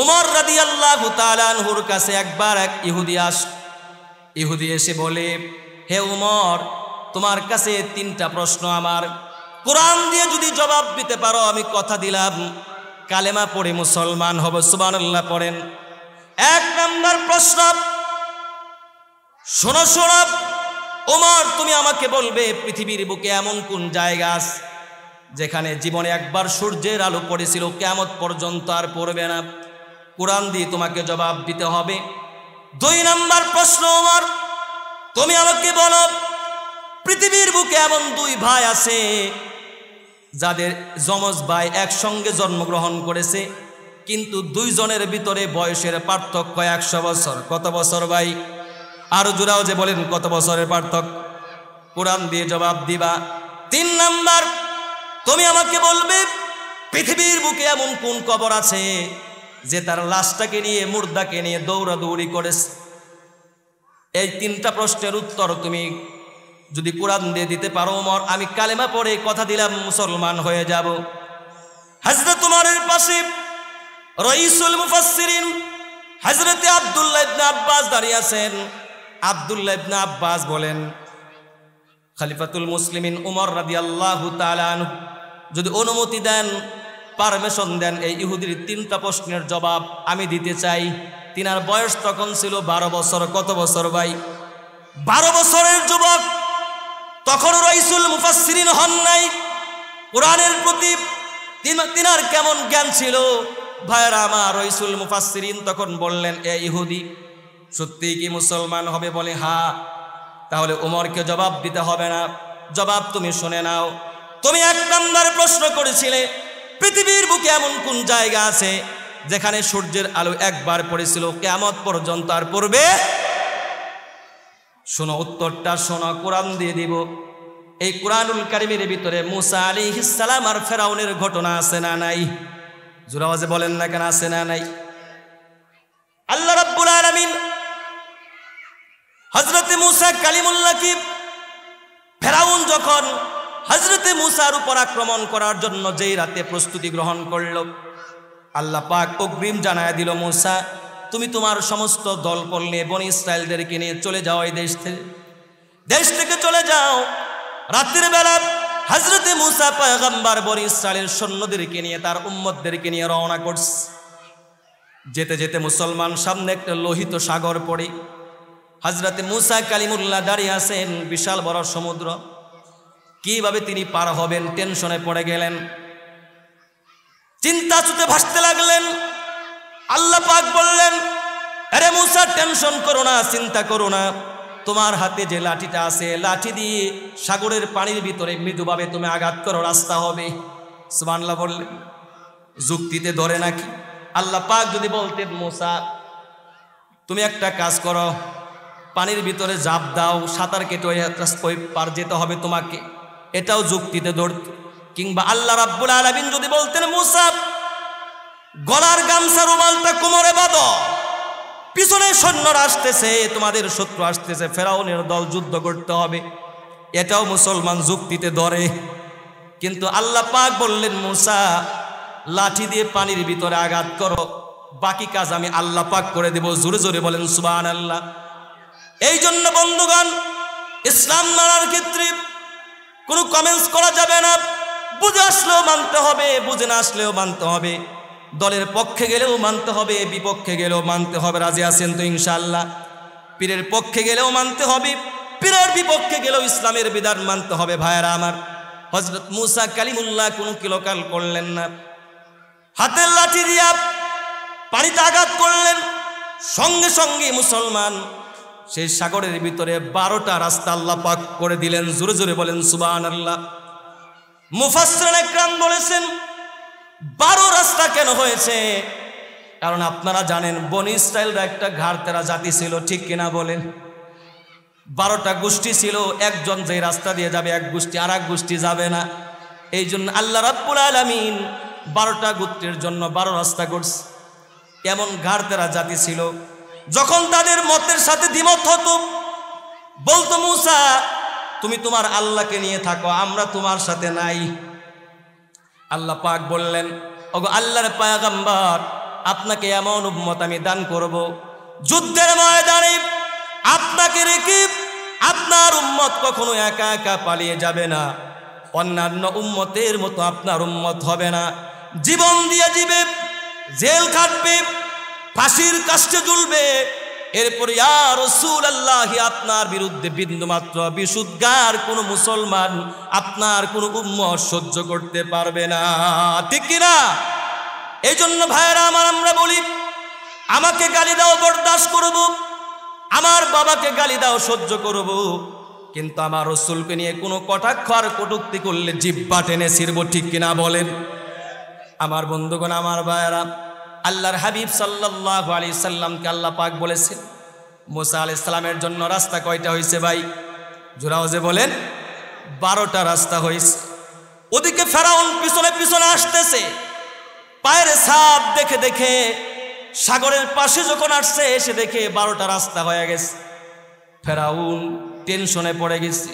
ওমর রাদি আল্লাহ তালানহুর কাছে একবার এক ইহুদি আস ইহুদি এসে বলে হে উমর তোমার কাছে তিনটা প্রশ্ন আমার কোরআন দিয়ে যদি জবাব দিতে পারো আমি কথা দিলাম কালেমা পড়ে মুসলমান হব সুবান আল্লাহ পড়েন এক নম্বর প্রশ্ন শোনো শোনো ওমর তুমি আমাকে বলবে পৃথিবীর বুকে এমন কোন জায়গা আছে যেখানে জীবনে একবার সূর্যের আলো পড়েছিল কেমত পর্যন্ত আর পড়বে না কোরআন দিয়ে তোমাকে জবাব দিতে হবে দুই নাম্বার প্রশ্ন আমার তুমি আমাকে বলো পৃথিবীর বুকে এমন দুই ভাই আছে যাদের যমজ ভাই একসঙ্গে জন্মগ্রহণ করেছে কিন্তু দুইজনের ভিতরে বয়সের পার্থক্য একশো বছর কত বছর ভাই আরো জোরাও যে বলেন কত বছরের পার্থক্য কোরআন দিয়ে জবাব দিবা তিন নাম্বার তুমি আমাকে বলবে পৃথিবীর বুকে এমন কোন কবর আছে যে তার লাশটাকে নিয়ে মুর্দাকে নিয়ে দৌড়াদৌড়ি করেছে এই তিনটা প্রশ্নের উত্তর তুমি যদি কোরআন দিয়ে দিতে পারো মর আমি কালেমা পড়ে কথা দিলাম মুসলমান হয়ে যাব হাজরা তোমার পাশে রইসুল মুফাসসিরিন হজরতে আবদুল্লাহ ইবনে আব্বাস দাঁড়িয়ে আছেন আবদুল্লাহ ইবনে আব্বাস বলেন খলিফাতুল মুসলিমিন উমর রাদিয়াল্লাহু তাআলা যদি অনুমতি দেন পারমিশন দেন এই ইহুদির তিনটা প্রশ্নের জবাব আমি দিতে চাই তিনার বয়স তখন ছিল বারো বছর কত বছর ভাই বারো বছরের যুবক তখন রইসুল মুফাসরিন হন নাই কোরআনের প্রতি তিনার কেমন জ্ঞান ছিল ভাইরা আমার রইসুল মুফাসরিন তখন বললেন এ ইহুদি সত্যি কি মুসলমান হবে বলে হা তাহলে উমরকে জবাব দিতে হবে না জবাব তুমি শুনে নাও তুমি এক নম্বর প্রশ্ন করেছিলে পৃথিবীর বুকে এমন কোন জায়গা আছে যেখানে সূর্যের আলো একবার পড়েছিল কেমত পর্যন্ত আর পড়বে শোনো উত্তরটা শোনো কোরআন দিয়ে দিব এই কোরআনুল কারিমের ভিতরে মুসা আলী ইসালাম আর ফেরাউনের ঘটনা আছে না নাই জোরাওয়াজে বলেন না কেন আছে না নাই আল্লাহ রাব্বুল আলামিন হজরত মুসা কালিমুল্লাহ কি ফেরাউন যখন হজরতে মুসার উপর আক্রমণ করার জন্য যেই রাতে প্রস্তুতি গ্রহণ করল আল্লাহ পাক অগ্রিম জানায় দিল মুসা তুমি তোমার সমস্ত দল করলে বন ইসরায়েলদেরকে নিয়ে চলে যাও এই দেশ থেকে দেশ থেকে চলে যাও রাত্রির বেলা হজরতে মুসা পয়গম্বার বন ইসরায়েলের সৈন্যদেরকে নিয়ে তার উম্মদদেরকে নিয়ে রওনা করছে যেতে যেতে মুসলমান সামনে একটা লোহিত সাগর পড়ে হজরতে মুসা কালিমুল্লাহ দাঁড়িয়ে আছেন বিশাল বড় সমুদ্র কিভাবে তিনি পার হবেন টেনশনে পড়ে গেলেন চিন্তা চুতে ভাসতে লাগলেন আল্লাহ পাক বললেন আরে মুসা টেনশন করো না চিন্তা করো না তোমার হাতে যে লাঠিটা আছে লাঠি দিয়ে সাগরের পানির ভিতরে মৃদুভাবে তুমি আঘাত করো রাস্তা হবে সুবানলা বললেন যুক্তিতে ধরে নাকি আল্লাহ পাক যদি বলতেন মোসা তুমি একটা কাজ করো পানির ভিতরে জাপ দাও সাঁতার কেটে ওই পার যেতে হবে তোমাকে এটাও যুক্তিতে ধরত কিংবা আল্লাহ রাব্বুল আলমিন যদি বলতেন মুসা গলার গামছা রুমালটা কোমরে বাদ পিছনে সৈন্যরা আসতেছে তোমাদের শত্রু আসতেছে ফেরাউনের দল যুদ্ধ করতে হবে এটাও মুসলমান যুক্তিতে ধরে কিন্তু আল্লাহ পাক বললেন মুসা লাঠি দিয়ে পানির ভিতরে আঘাত করো বাকি কাজ আমি আল্লাহ পাক করে দেব জোরে জোরে বলেন সুবাহ আল্লাহ এই জন্য বন্ধুগণ ইসলাম মারার ক্ষেত্রে কোনো কমেন্টস করা যাবে না বুঝে আসলেও মানতে হবে বুঝে না আসলেও মানতে হবে দলের পক্ষে গেলেও মানতে হবে বিপক্ষে গেলেও মানতে হবে রাজি আছেন তো ইনশাল্লাহ পীরের পক্ষে গেলেও মানতে হবে পীরের বিপক্ষে গেলেও ইসলামের বিধান মানতে হবে ভাইয়ারা আমার হজরত মুসা কালিমুল্লাহ কোনো লোকাল করলেন না হাতের লাঠি দিয়া পানিতে আঘাত করলেন সঙ্গে সঙ্গে মুসলমান সেই সাগরের ভিতরে বারোটা রাস্তা আল্লাহ পাক করে দিলেন জোরে জোরে বলেন সুবান আল্লাহ মুফাসরান একরাম বলেছেন বারো রাস্তা কেন হয়েছে কারণ আপনারা জানেন বনি স্টাইলরা একটা ঘাড়তেরা জাতি ছিল ঠিক কিনা বলেন বারোটা গোষ্ঠী ছিল একজন যে রাস্তা দিয়ে যাবে এক গোষ্ঠী আর এক গোষ্ঠী যাবে না এই জন্য আল্লাহ রাব্বুল আলমিন বারোটা গোত্রের জন্য বারো রাস্তা করছে এমন ঘাড়তেরা জাতি ছিল যখন তাদের মতের সাথে দ্বিমত হতো বলতো মুসা তুমি তোমার আল্লাহকে নিয়ে থাকো আমরা তোমার সাথে নাই আল্লাহ পাক বললেন ওগো আল্লাহর পায়গাম্বার আপনাকে এমন উম্মত আমি দান করব। যুদ্ধের ময়দানে আপনাকে রেখে আপনার উম্মত কখনো একা একা পালিয়ে যাবে না অন্যান্য উম্মতের মতো আপনার উম্মত হবে না জীবন দিয়ে জীবে জেল খাটবে ফাঁসির কাছে জ্বলবে এরপর আল্লাহ আপনার বিরুদ্ধে বিন্দুমাত্র বিশুদ্ধার কোনো মুসলমান আপনার কোনো উম্ম সহ্য করতে পারবে না ঠিক কিনা এই জন্য ভাইয়েরা আমার আমরা বলি আমাকে গালি দাও বরদাস্ত করব আমার বাবাকে গালি দাও সহ্য করব কিন্তু আমার রসুলকে নিয়ে কোনো কটাক্ষ আর কটুক্তি করলে জিব্বা টেনে ছিড়ব ঠিক কিনা বলেন আমার বন্ধুগণ আমার ভাইয়েরা আল্লাহর হাবিব সাল্লাহ আলি সাল্লামকে আল্লাহ পাক বলেছেন মোসা আল ইসলামের জন্য রাস্তা কয়টা হয়েছে ভাই জোরাওজে বলেন বারোটা রাস্তা হয়েছে ওদিকে ফেরাউন পিছনে পিছনে আসতেছে পায়ের সাপ দেখে দেখে সাগরের পাশে যখন আসছে এসে দেখে বারোটা রাস্তা হয়ে গেছে ফেরাউন টেনশনে পড়ে গেছে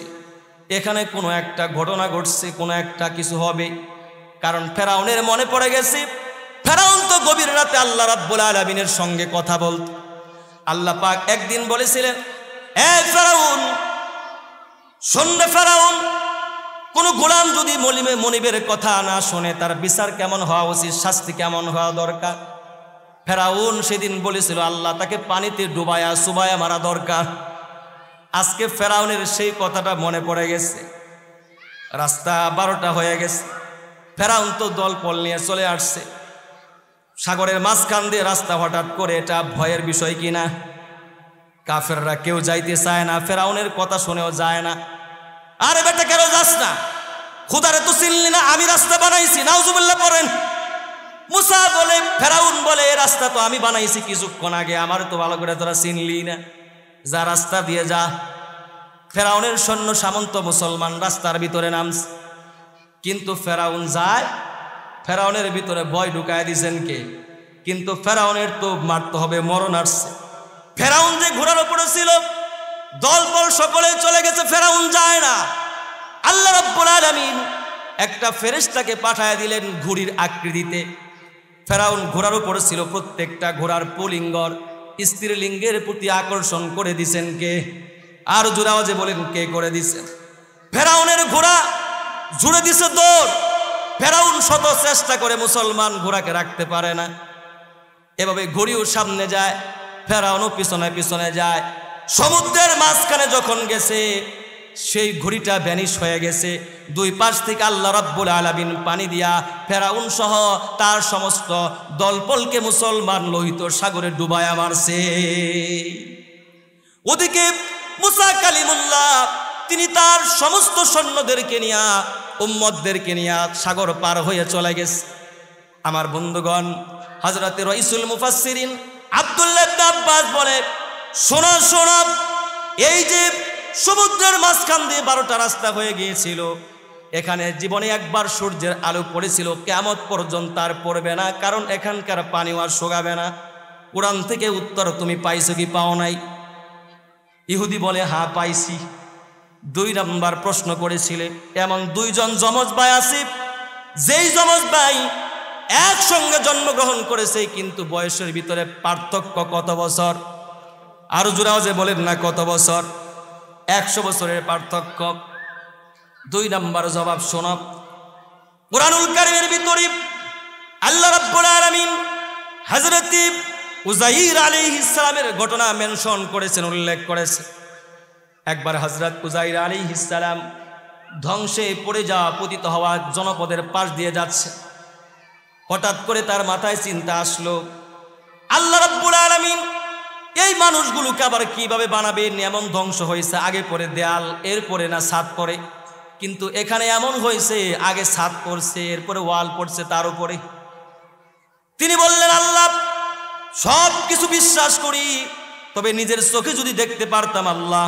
এখানে কোনো একটা ঘটনা ঘটছে কোনো একটা কিছু হবে কারণ ফেরাউনের মনে পড়ে গেছে ফেরাউন তো গভীর রাতে আল্লাহ রাব্বুল আলামিনের সঙ্গে কথা বলত আল্লাহ পাক একদিন বলেছিলেন এ ফেরাউন শুনবে ফেরাউন কোনো গোলাম যদি মলিমে মনিবের কথা না শোনে তার বিচার কেমন হওয়া উচিত শাস্তি কেমন হওয়া দরকার ফেরাউন সেদিন বলেছিল আল্লাহ তাকে পানিতে ডুবায়া সুবায়া মারা দরকার আজকে ফেরাউনের সেই কথাটা মনে পড়ে গেছে রাস্তা বারোটা হয়ে গেছে ফেরাউন তো দল পল নিয়ে চলে আসছে সাগরের মাঝখান দিয়ে রাস্তা হঠাৎ করে এটা ভয়ের বিষয় কিনা কাফেররা কেউ যাইতে চায় না ফেরাউনের কথা শুনেও যায় না আরে বেটা কেন যাস না খুদারে তো চিনলি না আমি রাস্তা বানাইছি নাউজুবুল্লাহ পড়েন মুসা বলে ফেরাউন বলে এ রাস্তা তো আমি বানাইছি কিছুক্ষণ আগে আমার তো ভালো করে তোরা চিনলি না যা রাস্তা দিয়ে যা ফেরাউনের সৈন্য সামন্ত মুসলমান রাস্তার ভিতরে নামছে কিন্তু ফেরাউন যায় ফেরাউনের ভিতরে ভয় ঢুকায় দিছেন কে কিন্তু ফেরাউনের তো মারতে হবে মরণ আসছে ফেরাউন যে ঘোরার উপরে ছিল দলবল সকলে চলে গেছে ফেরাউন যায় না আল্লাহ রব্বুল আলামিন একটা ফেরেশতাকে পাঠায় দিলেন ঘুড়ির আকৃতিতে ফেরাউন ঘোড়ার উপরে ছিল প্রত্যেকটা ঘোড়ার পুলিঙ্গর স্ত্রীলিঙ্গের প্রতি আকর্ষণ করে দিছেন কে আর জোরাওয়াজে বলেন কে করে দিছেন ফেরাউনের ঘোড়া জুড়ে দিছে দৌড় ফেরাউন শত চেষ্টা করে মুসলমান ঘোড়াকে রাখতে পারে না এভাবে ঘড়িও সামনে যায় ফেরাউনও পিছনে পিছনে যায় সমুদ্রের মাঝখানে যখন গেছে সেই ঘড়িটা ব্যানিশ হয়ে গেছে দুই পাশ থেকে আল্লাহ রব্বুল আলামিন পানি দিয়া ফেরাউন সহ তার সমস্ত দলপলকে মুসলমান লোহিত সাগরে ডুবায়া মারছে ওদিকে মুসা কালিমুল্লাহ তিনি তার সমস্ত সৈন্যদেরকে নিয়ে উম্মদদেরকে নিয়ে সাগর পার হয়ে চলে গেছে আমার বন্ধুগণ হজরত রইসুল মুফাসিরিন আব্দুল্লাহ আব্বাস বলে শোনো শোনো এই যে সমুদ্রের মাঝখান দিয়ে বারোটা রাস্তা হয়ে গিয়েছিল এখানে জীবনে একবার সূর্যের আলো পড়েছিল কেমত পর্যন্ত আর পড়বে না কারণ এখানকার পানিও আর শোগাবে না কোরআন থেকে উত্তর তুমি পাইছো কি পাও নাই ইহুদি বলে হা হ্যাঁ, পাইছি দুই নম্বর প্রশ্ন করেছিলেন এমন দুইজন যমজ ভাই আসিফ যেই যমজ ভাই একসঙ্গে জন্মগ্রহণ করেছে কিন্তু বয়সের ভিতরে পার্থক্য কত বছর আরো জোরাও যে বলেন না কত বছর একশো বছরের পার্থক্য দুই নম্বর জবাব শোনব কোরআনুল কারিমের ভিতরে আল্লাহ রাব্বুল আলামিন হযরত উজাইর আলাইহিস সালামের ঘটনা মেনশন করেছেন উল্লেখ করেছেন একবার হজরত উজাইর আলী ইসালাম ধ্বংসে পড়ে যাওয়া পতিত হওয়া জনপদের পাশ দিয়ে যাচ্ছে হঠাৎ করে তার মাথায় চিন্তা আসলো আল্লাহ রব্বুল আলমিন এই মানুষগুলোকে আবার কিভাবে বানাবে এমন ধ্বংস হয়েছে আগে পরে দেয়াল এরপরে না সাত পরে কিন্তু এখানে এমন হয়েছে আগে সাত পড়ছে এরপরে ওয়াল পড়ছে তার উপরে তিনি বললেন আল্লাহ সব কিছু বিশ্বাস করি তবে নিজের চোখে যদি দেখতে পারতাম Allah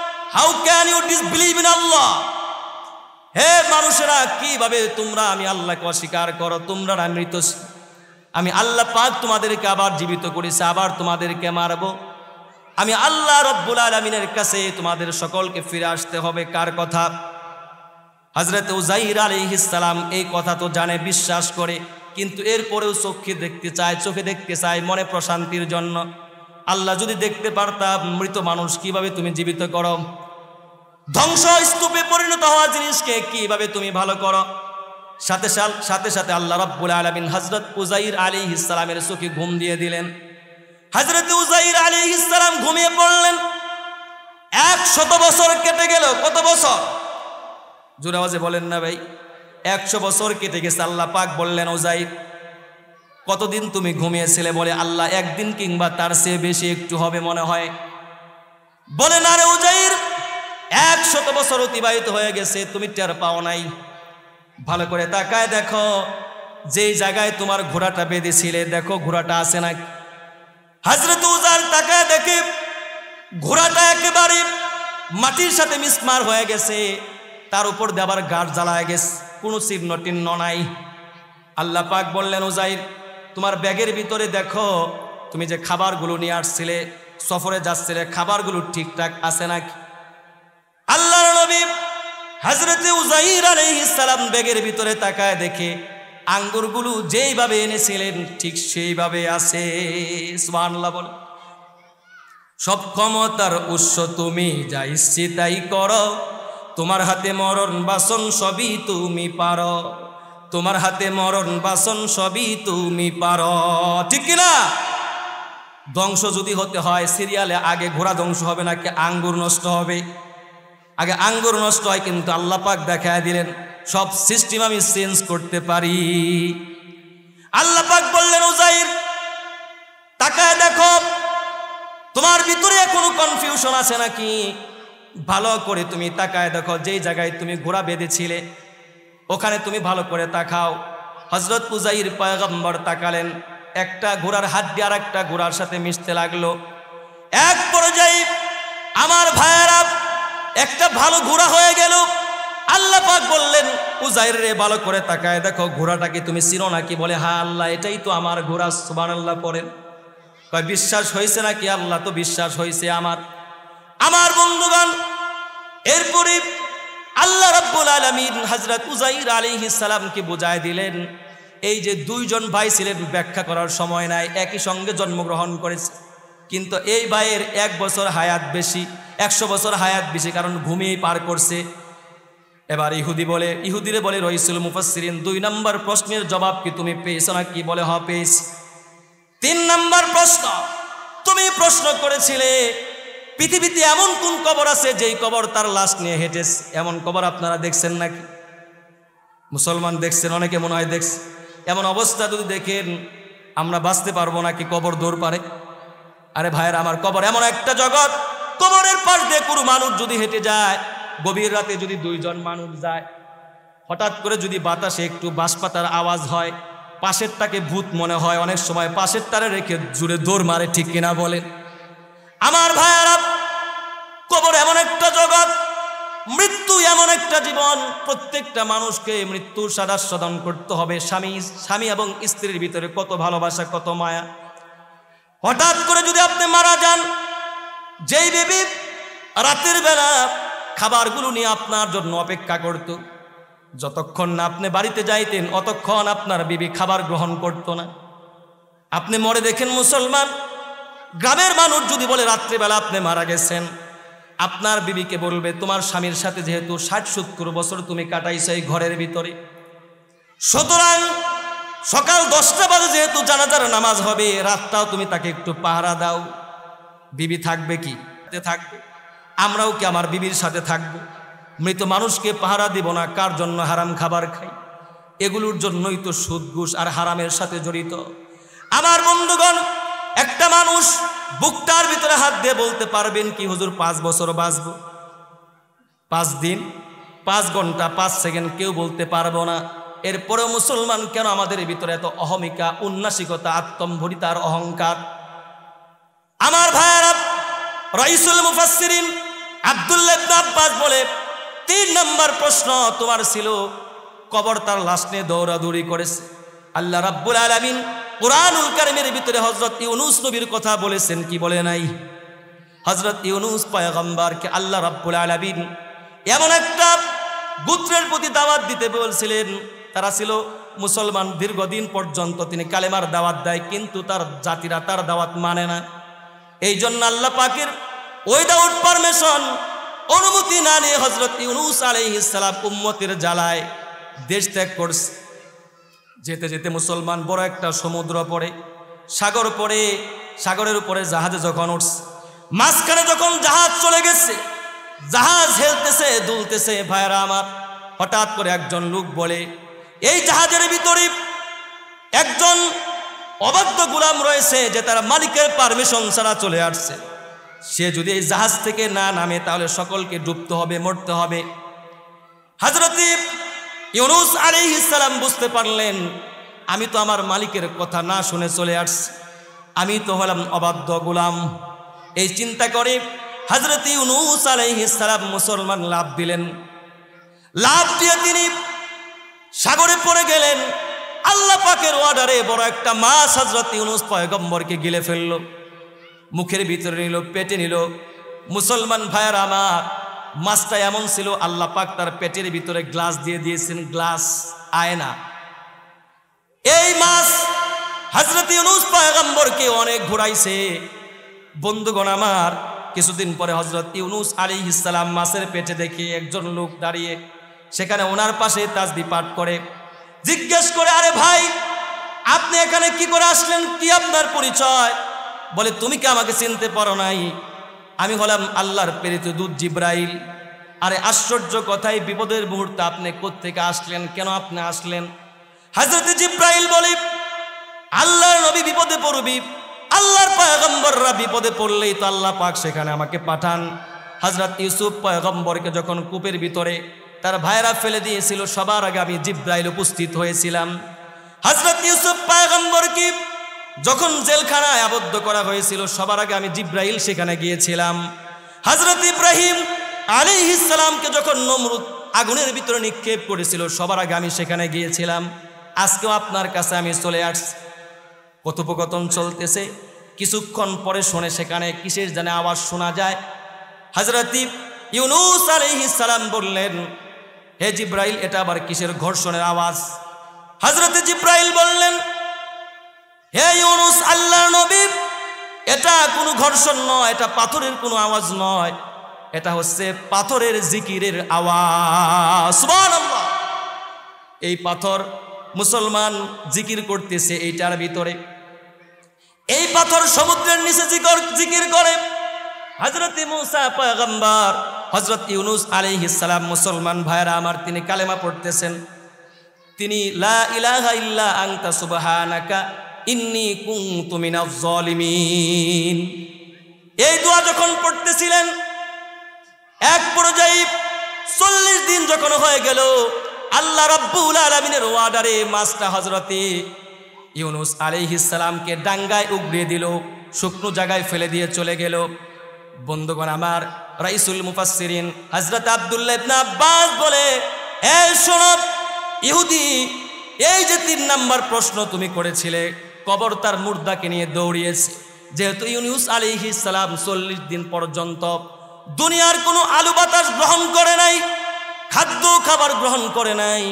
how can you disbelieve in Allah হে মানুষেরা কিভাবে তোমরা আমি আল্লাহকে অস্বীকার করো তোমরা মৃত আমি আল্লাহ পাক তোমাদেরকে আবার জীবিত করেছে আবার তোমাদেরকে মারব আমি আল্লাহ রব্বুল আলমিনের কাছে তোমাদের সকলকে ফিরে আসতে হবে কার কথা হজরত উজাইর ইসালাম এই কথা তো জানে বিশ্বাস করে কিন্তু এরপরেও চোখে দেখতে চায় চোখে দেখতে চায় মনে প্রশান্তির জন্য আল্লাহ যদি দেখতে পারতাম মৃত মানুষ কিভাবে তুমি জীবিত করো ধ্বংসস্তূপে পরিণত হওয়া জিনিসকে কিভাবে তুমি ভালো করো সাথে সাথে সাথে আল্লাহ রব্বুল আলমিন হজরত উজাইর আলী ইসালামের চোখে ঘুম দিয়ে দিলেন হজরত উজাইর আলী ইসালাম ঘুমিয়ে পড়লেন এক শত বছর কেটে গেল কত বছর জোরাওয়াজে বলেন না ভাই একশো বছর কেটে গেছে আল্লাহ পাক বললেন উজাইর কতদিন তুমি ঘুমিয়েছিলে বলে আল্লাহ একদিন কিংবা তার চেয়ে বেশি একটু হবে মনে হয় বলেন আরে উজাইর একশত বছর অতিবাহিত হয়ে গেছে তুমি টের পাও নাই ভালো করে তাকায় দেখো যেই জায়গায় তোমার ঘোড়াটা বেঁধেছিলে দেখো ঘোড়াটা আছে না হাজরত উজার তাকায় দেখে ঘোড়াটা একেবারে মাটির সাথে মিসমার হয়ে গেছে তার উপর দেবার আবার জ্বালায় গেছে কোনো চিহ্ন টিহ্ন নাই আল্লাহ পাক বললেন উজাইর তোমার ব্যাগের ভিতরে দেখো তুমি যে খাবারগুলো নিয়ে আসছিলে সফরে যাচ্ছিলে খাবারগুলো ঠিকঠাক আছে নাকি হাজরতে উজাইর সালাম ব্যাগের ভিতরে তাকায় দেখে আঙ্গুরগুলো যেইভাবে এনেছিলেন ঠিক সেইভাবে আছে সুবহানাল্লাহ বলে সব ক্ষমতার উৎস তুমি যা ইচ্ছে তাই করো তোমার হাতে মরণ বাসন সবই তুমি পারো তোমার হাতে মরণ বাসন সবই তুমি পারো ঠিক কিনা ধ্বংস যদি হতে হয় সিরিয়ালে আগে ঘোড়া ধ্বংস হবে নাকি আঙ্গুর নষ্ট হবে আগে আঙ্গুর নষ্ট হয় কিন্তু আল্লাহ পাক দেখা দিলেন সব সিস্টেম আমি চেঞ্জ করতে পারি আল্লাহ পাক বললেন উজাইর তাকায় দেখো তোমার ভিতরে কোনো কনফিউশন আছে নাকি ভালো করে তুমি তাকায় দেখো যেই জায়গায় তুমি ঘোড়া বেঁধেছিলে ওখানে তুমি ভালো করে তাকাও হজরত উজাইর পয়গম্বর তাকালেন একটা ঘোড়ার হাত দিয়ে আর একটা ঘোড়ার সাথে মিশতে লাগলো এক পর্যায়ে আমার ভাইয়েরা একটা ভালো ঘোড়া হয়ে গেল আল্লাহ পাক বললেন উজাইর রে ভালো করে তাকায় দেখো ঘোড়াটাকে তুমি চিনো নাকি বলে হা হ্যাঁ আল্লাহ এটাই তো আমার ঘোড়া সুবান আল্লাহ পড়েন কয় বিশ্বাস হয়েছে নাকি আল্লাহ তো বিশ্বাস হয়েছে আমার আমার বন্ধুগণ এরপরে আল্লাহ রাব্বুল আলমিন হাজরত উজাইর আলী সালামকে বোঝায় দিলেন এই যে দুইজন ভাই ছিলেন ব্যাখ্যা করার সময় নাই একই সঙ্গে জন্মগ্রহণ করেছে কিন্তু এই ভাইয়ের এক বছর হায়াত বেশি একশো বছর হায়াত বেশি কারণ ঘুমিয়েই পার করছে এবার ইহুদি বলে ইহুদিরে বলে রহিসুল মুফাসরিন দুই নম্বর প্রশ্নের জবাব কি তুমি পেয়েছো না কি বলে হ হ্যাঁ, তিন নম্বর প্রশ্ন তুমি প্রশ্ন করেছিলে পৃথিবীতে এমন কোন কবর আছে যেই কবর তার লাশ নিয়ে হেঁটেছে এমন কবর আপনারা দেখছেন নাকি মুসলমান দেখছেন অনেকে মনে হয় দেখছে এমন অবস্থা যদি দেখেন আমরা বাঁচতে পারবো নাকি কবর দৌড় পারে আরে ভাইয়ের আমার কবর এমন একটা জগৎ কবরের পাশ দিয়ে কোনো মানুষ যদি হেঁটে যায় গভীর রাতে যদি দুইজন মানুষ যায় হঠাৎ করে যদি বাতাসে একটু বাঁশপাতার আওয়াজ হয় পাশের তাকে ভূত মনে হয় অনেক সময় পাশের তারে রেখে জুড়ে দৌড় মারে ঠিক কিনা বলেন আমার আরব কবর এমন একটা জগৎ মৃত্যু এমন একটা জীবন প্রত্যেকটা মানুষকে মৃত্যুর সাদার সদন করতে হবে স্বামী স্বামী এবং স্ত্রীর ভিতরে কত ভালোবাসা কত মায়া হঠাৎ করে যদি আপনি মারা যান যেই বেবি রাতের বেলা খাবারগুলো নিয়ে আপনার জন্য অপেক্ষা করত যতক্ষণ না আপনি বাড়িতে যাইতেন অতক্ষণ আপনার বিবি খাবার গ্রহণ করত না আপনি মরে দেখেন মুসলমান গ্রামের মানুষ যদি বলে রাত্রিবেলা আপনি মারা গেছেন আপনার বিবিকে বলবে তোমার স্বামীর সাথে যেহেতু ষাট সত্তর বছর তুমি কাটাইছ এই ঘরের ভিতরে সুতরাং সকাল দশটা বাজে যেহেতু জানাজার নামাজ হবে রাতটাও তুমি তাকে একটু পাহারা দাও বিবি থাকবে কি থাকবে আমরাও কি আমার বিবির সাথে থাকবো মৃত মানুষকে পাহারা দিব না কার জন্য হারাম খাবার খাই এগুলোর জন্যই তো সুদগুষ আর হারামের সাথে জড়িত আমার বন্ধুগণ একটা মানুষ বুকটার ভিতরে হাত দিয়ে বলতে পারবেন কি হুজুর পাঁচ বছর বাঁচব পাঁচ দিন পাঁচ ঘন্টা পাঁচ সেকেন্ড কেউ বলতে পারবো না এরপরে মুসলমান কেন আমাদের ভিতরে এত অহমিকা উন্নাসিকতা আত্মম্ভরিতার অহংকার আমার ভাইয়ারা রাইসুল মুফাসসিরিন আব্দুল্লাহ আব্বাস বলে তিন নম্বর প্রশ্ন তোমার ছিল কবর তার লাশ নিয়ে দৌড়াদৌড়ি করেছে আল্লাহ রাব্বুল আলামিন কোরআনুল কারিমের ভিতরে হজরত ইউনুস নবীর কথা বলেছেন কি বলে নাই হজরত ইউনুস পয়গম্বরকে আল্লাহ রাব্বুল আলামিন এমন একটা গুত্রের প্রতি দাওয়াত দিতে বলছিলেন তারা ছিল মুসলমান দীর্ঘদিন পর্যন্ত তিনি কালেমার দাওয়াত দেয় কিন্তু তার জাতিরা তার দাওয়াত মানে না এই জন্য আল্লাহ পাকের উইদাউট পারমিশন অনুমতি না নিয়ে হজরত ইউনুস আলাইহিসালাম উম্মতের জ্বালায় দেশ ত্যাগ করছে যেতে যেতে মুসলমান বড় একটা সমুদ্র পড়ে সাগর পড়ে সাগরের উপরে জাহাজে যখন উঠছে মাঝখানে যখন জাহাজ চলে গেছে জাহাজ হেলতেছে দুলতেছে ভাইরা আমার হঠাৎ করে একজন লোক বলে এই জাহাজের ভিতরে একজন অবাধ্য গুলাম রয়েছে যে তার মালিকের পারমিশন ছাড়া চলে আসছে সে যদি এই জাহাজ থেকে না নামে তাহলে সকলকে ডুবতে হবে মরতে হবে হাজরতি ইউনুস আলী ইসালাম বুঝতে পারলেন আমি তো আমার মালিকের কথা না শুনে চলে আসছি আমি তো হলাম অবাধ্য গুলাম এই চিন্তা করে হজরত ইউনুস আলাইহিসালাম মুসলমান লাভ দিলেন লাভ দিয়ে তিনি সাগরে পড়ে গেলেন আল্লাহ পাকের অর্ডারে বড় একটা মাছ হাজরাত ইউনুস পয়গম্বরকে গিলে ফেললো মুখের ভিতরে নিল পেটে নিল মুসলমান ভাইয়ার আমার মাছটা এমন ছিল আল্লাহ পাক তার পেটের ভিতরে গ্লাস দিয়ে দিয়েছেন গ্লাস আয়না এই মাছ হাজরত ইউনুস পয়গম্বরকে অনেক ঘুরাইছে বন্ধুগণ আমার কিছুদিন পরে হজরত ইউনুস আলী ইসলাম মাছের পেটে দেখে একজন লোক দাঁড়িয়ে সেখানে ওনার পাশে তাজবি পাঠ করে জিজ্ঞেস করে আরে ভাই আপনি এখানে কি করে আসলেন কি আপনার পরিচয় বলে তুমি কি আমাকে চিনতে পারো নাই আমি হলাম আল্লাহর প্রেরিত দুধ জিব্রাইল আরে আশ্চর্য কথাই বিপদের মুহূর্তে আপনি কোত্থেকে আসলেন কেন আপনি আসলেন হাজরত জিব্রাইল বলে আল্লাহর নবী বিপদে পড়বি আল্লাহর পয়গম্বররা বিপদে পড়লেই তো আল্লাহ পাক সেখানে আমাকে পাঠান হাজরত ইউসুফ পয়গম্বরকে যখন কূপের ভিতরে তার ভাইরা ফেলে দিয়েছিল সবার আগে আমি জিব্রাইল উপস্থিত হয়েছিলাম হজরত ইউসুফ পায়গম্বর কি যখন জেলখানায় আবদ্ধ করা হয়েছিল সবার আগে আমি জিব্রাইল সেখানে গিয়েছিলাম হজরত ইব্রাহিম আলী ইসলামকে যখন নমরুদ আগুনের ভিতরে নিক্ষেপ করেছিল সবার আগে আমি সেখানে গিয়েছিলাম আজকেও আপনার কাছে আমি চলে আসছি কথোপকথন চলতেছে কিছুক্ষণ পরে শোনে সেখানে কিসের জানে আওয়াজ শোনা যায় হজরত ইউনুস সালাম বললেন হে জিব্রাইল এটা আবার কিসের ঘর্ষণের আওয়াজ হজরত জিব্রাইল বললেন হে ইউনুস আল্লাহ নবী এটা কোনো ঘর্ষণ নয় এটা পাথরের কোনো আওয়াজ নয় এটা হচ্ছে পাথরের জিকিরের আওয়াজ এই পাথর মুসলমান জিকির করতেছে এইটার ভিতরে এই পাথর সমুদ্রের নিচে জিকির করে হজরত মুসা পয়গম্বর হজরত ইউনুস আলি ইসালাম মুসলমান ভাইরা আমার তিনি কালেমা পড়তেছেন তিনি লা ইলাহা ইল্লা আংতা সুবাহানাকা ইন্নি কুং তুমিনা জলিমিন এই দোয়া যখন পড়তেছিলেন এক পর্যায়ে চল্লিশ দিন যখন হয়ে গেল আল্লাহ রব্বুল আলমিনের ওয়াডারে মাস্টার হজরতে ইউনুস আলিহিসালামকে ডাঙ্গায় উগড়ে দিল শুকনো জায়গায় ফেলে দিয়ে চলে গেল বন্ধুগণ আমার রাইসুল মুফাসসিরিন হযরত আব্দুল্লাহ ইবনে আব্বাস বলে এ শোনো ইহুদি এই যে তিন নাম্বার প্রশ্ন তুমি করেছিলে কবর তার মুর্দাকে নিয়ে দৌড়িয়েছে যেহেতু ইউনিউস আলিহি সালাম চল্লিশ দিন পর্যন্ত দুনিয়ার কোনো আলু বাতাস গ্রহণ করে নাই খাদ্য খাবার গ্রহণ করে নাই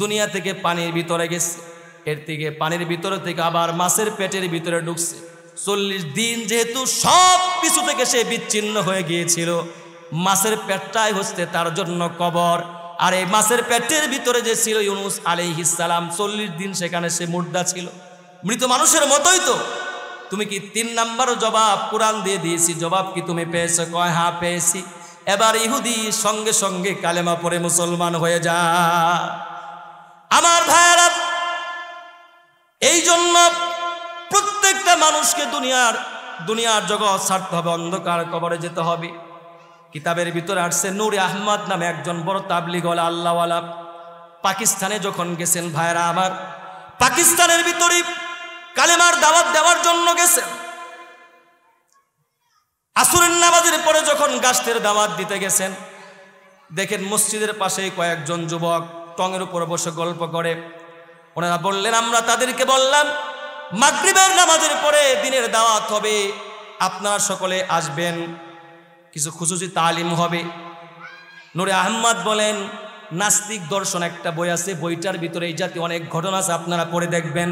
দুনিয়া থেকে পানির ভিতরে গেছে এর থেকে পানির ভিতরে থেকে আবার মাছের পেটের ভিতরে ঢুকছে চল্লিশ দিন যেহেতু সব কিছু থেকে সে বিচ্ছিন্ন হয়ে গিয়েছিল মাছের পেটটাই হচ্ছে তার জন্য কবর আর এই মাছের পেটের ভিতরে যে ছিল ইউনুস ইসালাম চল্লিশ দিন সেখানে সে মুর্দা ছিল মৃত মানুষের মতোই তো তুমি কি তিন নাম্বার জবাব কোরআন দিয়ে দিয়েছি জবাব কি তুমি পেয়েছো কয় হ্যাঁ পেয়েছি এবার ইহুদি সঙ্গে সঙ্গে কালেমা পরে মুসলমান হয়ে যা আমার ভাইয়ারা এই জন্য একটা মানুষকে দুনিয়ার দুনিয়ার জগৎ ছাড়তে হবে অন্ধকার কবরে যেতে হবে কিতাবের ভিতরে আসছে নূরে আহমদ নামে একজন বড় তাবলিগলা আল্লাহওয়ালা পাকিস্তানে যখন গেছেন ভাইরা আমার পাকিস্তানের ভিতরে কালেমার দাওয়াত দেওয়ার জন্য গেছেন আসুরের নামাজের পরে যখন গাছের দাওয়াত দিতে গেছেন দেখেন মসজিদের পাশেই কয়েকজন যুবক টঙের উপর বসে গল্প করে ওনারা বললেন আমরা তাদেরকে বললাম মাগরিবের নামাজের পরে দিনের দাওয়াত হবে আপনারা সকলে আসবেন কিছু খুচুচি তালিম হবে নুরে আহম্মদ বলেন নাস্তিক দর্শন একটা বই আছে বইটার ভিতরে এই জাতীয় অনেক ঘটনা আছে আপনারা পড়ে দেখবেন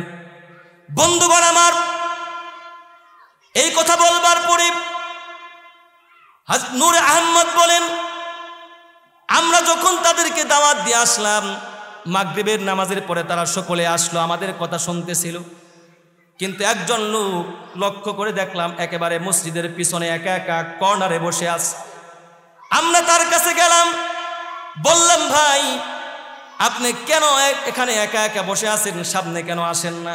বন্ধুগণ আমার এই কথা বলবার পরে নুর আহম্মদ বলেন আমরা যখন তাদেরকে দাওয়াত দিয়ে আসলাম মাগরীবের নামাজের পরে তারা সকলে আসলো আমাদের কথা শুনতেছিল কিন্তু একজন লোক লক্ষ্য করে দেখলাম একেবারে মসজিদের পিছনে একা একা কর্নারে বসে আস আমরা তার কাছে গেলাম বললাম ভাই আপনি কেন এখানে একা একা বসে আছেন সামনে কেন আসেন না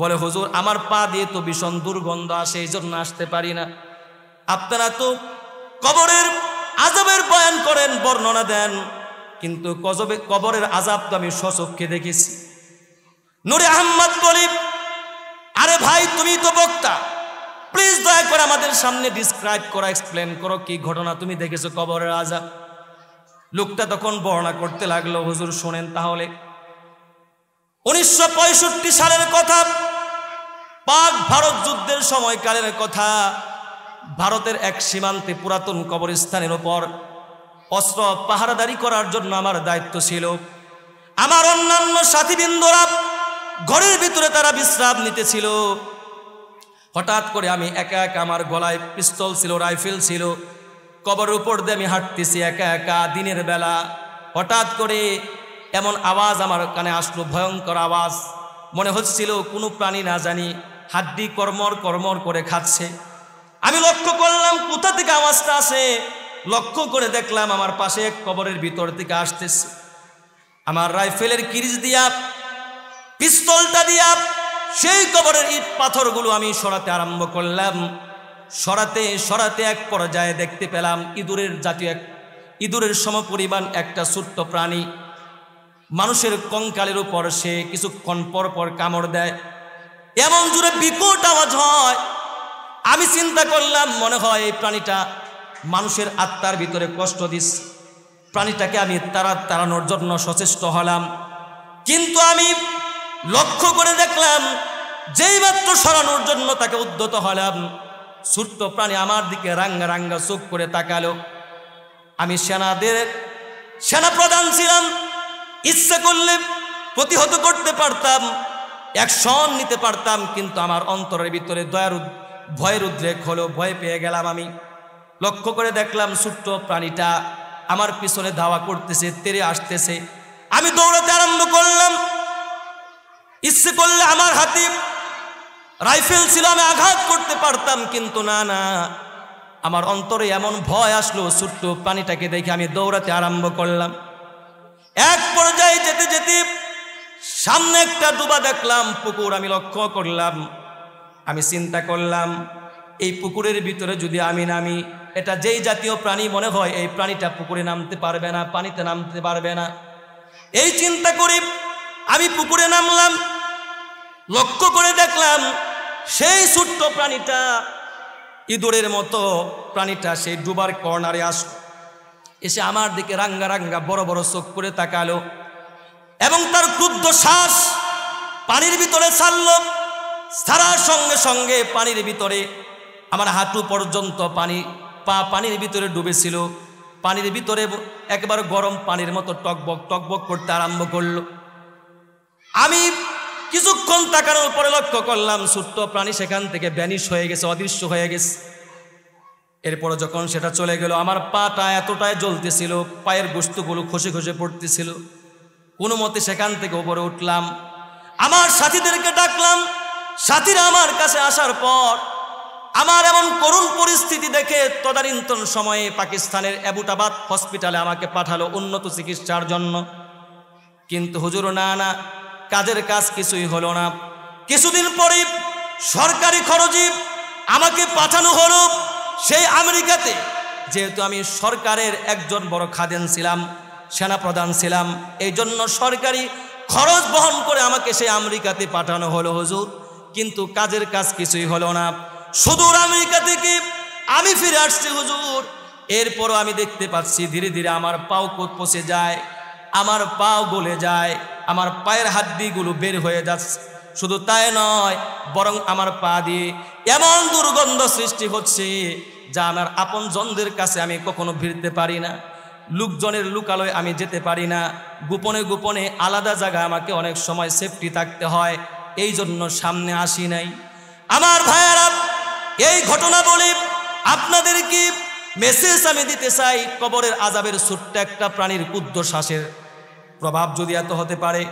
বলে হুজুর আমার পা দিয়ে তো ভীষণ দুর্গন্ধ আসে এই জন্য আসতে পারি না আপনারা তো কবরের আজবের বয়ান করেন বর্ণনা দেন কিন্তু কজবে কবরের আজাব তো আমি সচক্ষে দেখেছি নুরে আহম্মদ বলি আরে ভাই তুমি তো বক্তা প্লিজ দয়া করে আমাদের সামনে ডিসক্রাইব করা এক্সপ্লেন করো কি ঘটনা তুমি দেখেছো কবরের আজা লোকটা তখন বর্ণনা করতে লাগলো হুজুর শোনেন তাহলে উনিশশো সালের কথা পাক ভারত যুদ্ধের সময়কালের কথা ভারতের এক সীমান্তে পুরাতন কবরস্থানের ওপর অস্ত্র পাহারাদারি করার জন্য আমার দায়িত্ব ছিল আমার অন্যান্য সাথীবৃন্দরা ঘরের ভিতরে তারা বিশ্রাম নিতেছিল হঠাৎ করে আমি একা একা আমার গলায় পিস্তল ছিল রাইফেল ছিল কবর উপর দিয়ে আমি হাঁটতেছি একা একা দিনের বেলা হঠাৎ করে এমন আওয়াজ আমার কানে আসলো ভয়ঙ্কর আওয়াজ মনে হচ্ছিল কোনো প্রাণী না জানি হাড্ডি কর্মর কর্মর করে খাচ্ছে আমি লক্ষ্য করলাম কোথা থেকে আওয়াজটা আসে লক্ষ্য করে দেখলাম আমার পাশে এক কবরের ভিতর থেকে আসতেছে আমার রাইফেলের কিরিজ দিয়া পিস্তলটা দিয়া সেই কবরের ইট পাথরগুলো আমি সরাতে আরম্ভ করলাম সরাতে সরাতে এক পর্যায়ে দেখতে পেলাম ইঁদুরের জাতীয় এক ইঁদুরের সমপরিমাণ একটা ছোট্ট প্রাণী মানুষের কঙ্কালের উপর সে কিছুক্ষণ পর পর কামড় দেয় এমন জুড়ে বিকট আওয়াজ হয় আমি চিন্তা করলাম মনে হয় এই প্রাণীটা মানুষের আত্মার ভিতরে কষ্ট দিস প্রাণীটাকে আমি তারা তাড়ানোর জন্য সচেষ্ট হলাম কিন্তু আমি লক্ষ্য করে দেখলাম যেই মাত্র সরানোর জন্য তাকে উদ্যত হলাম ছোট্ট প্রাণী আমার দিকে রাঙ্গা রাঙ্গা চোখ করে তাকালো আমি সেনাদের সেনা প্রধান ছিলাম ইচ্ছে করলে প্রতিহত করতে পারতাম অ্যাকশন নিতে পারতাম কিন্তু আমার অন্তরের ভিতরে দয়ার ভয়ের উদ্রেক হলো ভয় পেয়ে গেলাম আমি লক্ষ্য করে দেখলাম ছোট্ট প্রাণীটা আমার পিছনে ধাওয়া করতেছে তেরে আসতেছে আমি দৌড়াতে আরম্ভ করলাম ইচ্ছে করলে আমার হাতে রাইফেল ছিল আমি আঘাত করতে পারতাম কিন্তু না না আমার অন্তরে এমন ভয় আসলো ছোট্ট প্রাণীটাকে দেখে আমি দৌড়াতে আরম্ভ করলাম এক পর্যায়ে যেতে যেতে সামনে একটা ডুবা দেখলাম পুকুর আমি লক্ষ্য করলাম আমি চিন্তা করলাম এই পুকুরের ভিতরে যদি আমি নামি এটা যেই জাতীয় প্রাণী মনে হয় এই প্রাণীটা পুকুরে নামতে পারবে না পানিতে নামতে পারবে না এই চিন্তা করি আমি পুকুরে নামলাম লক্ষ্য করে দেখলাম সেই ছোট্ট প্রাণীটা ইঁদুরের মতো প্রাণীটা সেই ডুবার কর্নারে আসলো এসে আমার দিকে রাঙ্গা রাঙ্গা বড় বড় চোখ করে তাকালো এবং তার ক্রুদ্ধ শ্বাস পানির ভিতরে ছাড়ল ছাড়ার সঙ্গে সঙ্গে পানির ভিতরে আমার হাঁটু পর্যন্ত পানি পা পানির ভিতরে ডুবেছিল পানির ভিতরে একবার গরম পানির মতো টকবক টকবক করতে আরম্ভ করলো আমি কিছুক্ষণ তাকানোর পরে লক্ষ্য করলাম ছোট্ট প্রাণী সেখান থেকে ব্যানিশ হয়ে গেছে অদৃশ্য হয়ে গেছে এরপর যখন সেটা চলে গেল আমার পাটা এতটাই জ্বলতেছিল পায়ের গোস্তগুলো খসে খসে পড়তেছিল কোনো মতে সেখান থেকে উপরে উঠলাম আমার সাথীদেরকে ডাকলাম সাথীরা আমার কাছে আসার পর আমার এমন করুণ পরিস্থিতি দেখে তদানীন্তন সময়ে পাকিস্তানের অ্যাবুটাবাদ হসপিটালে আমাকে পাঠালো উন্নত চিকিৎসার জন্য কিন্তু হুজুর না না কাজের কাজ কিছুই হলো না কিছুদিন পরে সরকারি খরচে আমাকে পাঠানো হলো সেই আমেরিকাতে যেহেতু আমি সরকারের একজন বড় খাদেন ছিলাম সেনাপ্রধান ছিলাম এই জন্য সরকারি খরচ বহন করে আমাকে সেই আমেরিকাতে পাঠানো হলো হুজুর কিন্তু কাজের কাজ কিছুই হলো না সুদূর আমেরিকা থেকে আমি ফিরে আসছি হুজুর এরপরও আমি দেখতে পাচ্ছি ধীরে ধীরে আমার পাও কোত পচে যায় আমার পাও গলে যায় আমার পায়ের হাত দিগুলো বের হয়ে যাচ্ছে শুধু তাই নয় বরং আমার পা দিয়ে এমন দুর্গন্ধ সৃষ্টি হচ্ছে যা আমার আপন জনদের কাছে আমি কখনো ভিড়তে পারি না লোকজনের লুকালয়ে আমি যেতে পারি না গোপনে গোপনে আলাদা জায়গা আমাকে অনেক সময় সেফটি থাকতে হয় এই জন্য সামনে আসি নাই আমার ভাইয়ারা এই ঘটনা বলি আপনাদের কি মেসেজ আমি দিতে চাই কবরের আজাবের ছোট্ট একটা প্রাণীর কুদ্ধ শ্বাসের প্রভাব যদি এত হতে পারে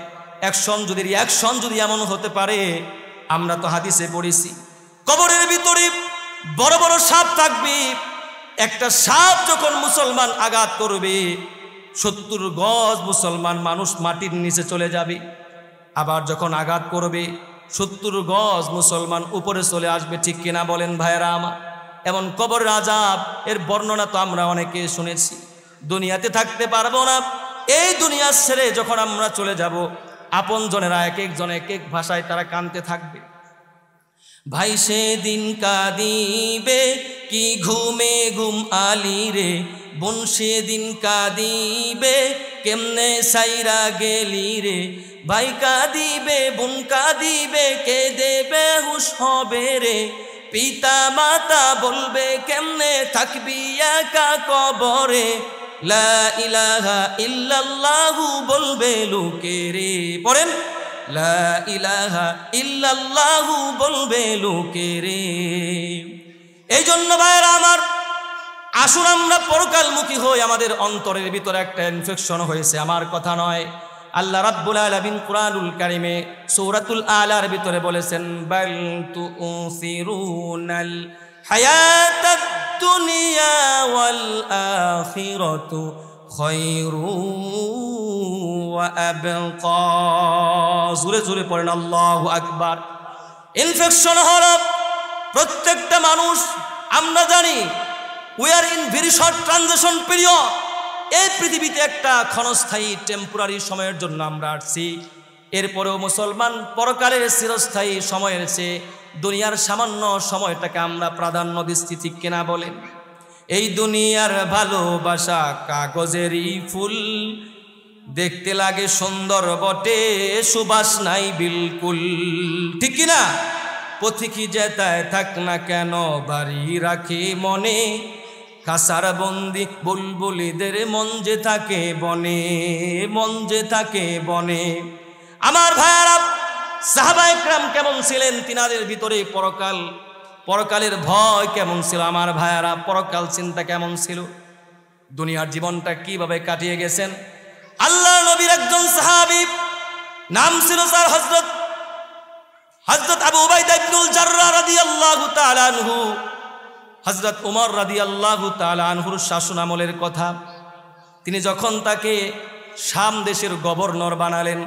অ্যাকশন যদি রিয়াকশন যদি এমন হতে পারে আমরা তো হাদিসে পড়েছি কবরের ভিতরে বড় বড় সাপ থাকবে একটা সাপ যখন মুসলমান আঘাত করবে সত্তর গজ মুসলমান মানুষ মাটির নিচে চলে যাবে আবার যখন আঘাত করবে সত্তর গজ মুসলমান উপরে চলে আসবে ঠিক কিনা বলেন ভাইয়েরা আমার এমন কবর রাজাব এর বর্ণনা তো আমরা অনেকে শুনেছি দুনিয়াতে থাকতে পারবো না এই দুনিয়া ছেড়ে যখন আমরা চলে যাব আপন জনেরা এক একজন এক এক ভাষায় তারা কানতে থাকবে ভাই সে দিন কাঁদিবে কি ঘুমে ঘুম আলি রে বোন সে দিন কাঁদিবে কেমনে সাইরা গেলি রে ভাই কাঁদিবে বোন কাঁদিবে কে দেবে হুশ হবে রে পিতা মাতা বলবে কেমনে থাকবি একা কবরে লা ইলাহা ইল্লাল্লাহু বলবে লোকে রে পড়েন লা ইলাহা ইল্লাল্লাহু বলবে লোকে রে এই জন্য ভাইয়েরা আমার আসুন আমরা পরকালমুখী হই আমাদের অন্তরের ভিতরে একটা ইনফেকশন হয়েছে আমার কথা নয় আল্লাহ রাব্বুল আলামিন কুরআনুল কারিমে সৌরাতুল আলার ভিতরে বলেছেন বাল তুসিরুনাল حياة الدنيا والآخرة خير وأبقى زوري زوري পড়েন الله أكبر ইনফেকশন হল প্রত্যেকটা মানুষ আমরা জানি we are in very short transaction period এই পৃথিবীতে একটা ক্ষণস্থায়ী টেম্পোরারি সময়ের জন্য আমরা আসছি এরপরেও মুসলমান পরকালের চিরস্থায়ী সময়ের এসে দুনিয়ার সামান্য সময়টাকে আমরা প্রাধান্য দৃষ্টি ঠিক কিনা বলেন এই দুনিয়ার ভালোবাসা কাগজেরই ফুল দেখতে লাগে সুন্দর বটে সুবাস নাই বিলকুল ঠিক না পথিকি জেতায় থাক না কেন বাড়ি রাখি মনে কাসার বন্দি বুলবুলিদের মন যে থাকে বনে মন যে থাকে বনে আমার ভাইয়ারা সাহাবা একরাম কেমন ছিলেন তিনাদের ভিতরে পরকাল পরকালের ভয় কেমন ছিল আমার ভাইয়ারা পরকাল চিন্তা কেমন ছিল দুনিয়ার জীবনটা কিভাবে কাটিয়ে গেছেন আল্লাহ নবীর একজন সাহাবিব নাম ছিল স্যার হজরত হজরত আবু ইবনুল জাররা আনহু হজরত উমর রাদি আল্লাহু আনহুর শাসন আমলের কথা তিনি যখন তাকে শাম দেশের গভর্নর বানালেন